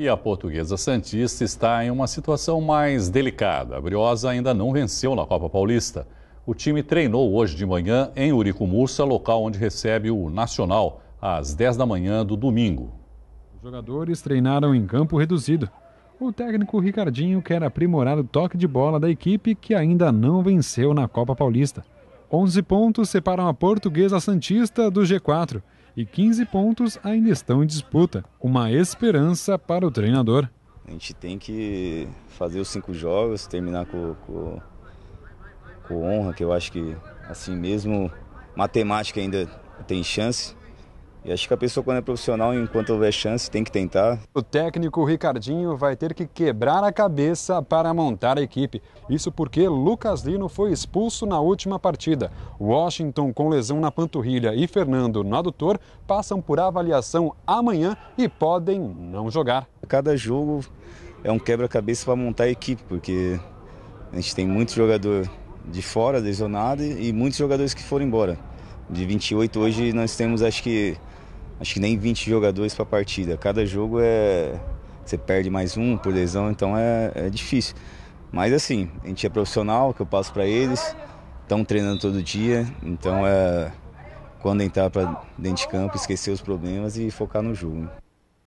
E a portuguesa Santista está em uma situação mais delicada. A Briosa ainda não venceu na Copa Paulista. O time treinou hoje de manhã em Uricumurça, local onde recebe o Nacional, às 10 da manhã do domingo. Os jogadores treinaram em campo reduzido. O técnico Ricardinho quer aprimorar o toque de bola da equipe que ainda não venceu na Copa Paulista. 11 pontos separam a Portuguesa Santista do G4 e 15 pontos ainda estão em disputa. Uma esperança para o treinador. A gente tem que fazer os cinco jogos, terminar com, com, com honra, que eu acho que assim mesmo matemática ainda tem chance. E acho que a pessoa, quando é profissional, enquanto houver chance, tem que tentar. O técnico Ricardinho vai ter que quebrar a cabeça para montar a equipe. Isso porque Lucas Lino foi expulso na última partida. Washington, com lesão na panturrilha, e Fernando, no adutor, passam por avaliação amanhã e podem não jogar. Cada jogo é um quebra-cabeça para montar a equipe, porque a gente tem muito jogador de fora, lesionado, e muitos jogadores que foram embora. De 28 hoje nós temos acho que acho que nem 20 jogadores para a partida. Cada jogo é você perde mais um por lesão, então é, é difícil. Mas assim, a gente é profissional, que eu passo para eles, estão treinando todo dia, então é quando entrar para dentro de campo, esquecer os problemas e focar no jogo.